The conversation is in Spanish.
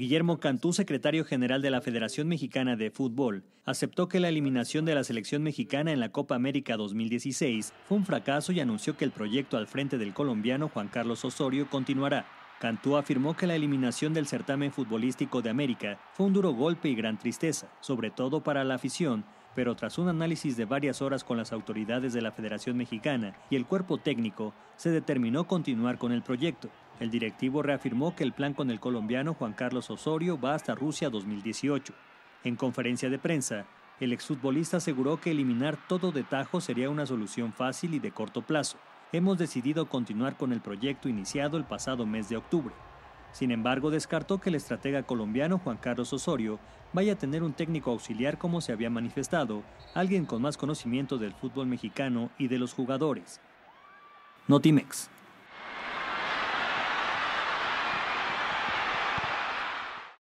Guillermo Cantú, secretario general de la Federación Mexicana de Fútbol, aceptó que la eliminación de la selección mexicana en la Copa América 2016 fue un fracaso y anunció que el proyecto al frente del colombiano Juan Carlos Osorio continuará. Cantú afirmó que la eliminación del certamen futbolístico de América fue un duro golpe y gran tristeza, sobre todo para la afición, pero tras un análisis de varias horas con las autoridades de la Federación Mexicana y el cuerpo técnico, se determinó continuar con el proyecto. El directivo reafirmó que el plan con el colombiano Juan Carlos Osorio va hasta Rusia 2018. En conferencia de prensa, el exfutbolista aseguró que eliminar todo detajo sería una solución fácil y de corto plazo. Hemos decidido continuar con el proyecto iniciado el pasado mes de octubre. Sin embargo, descartó que el estratega colombiano Juan Carlos Osorio vaya a tener un técnico auxiliar como se había manifestado, alguien con más conocimiento del fútbol mexicano y de los jugadores. Notimex.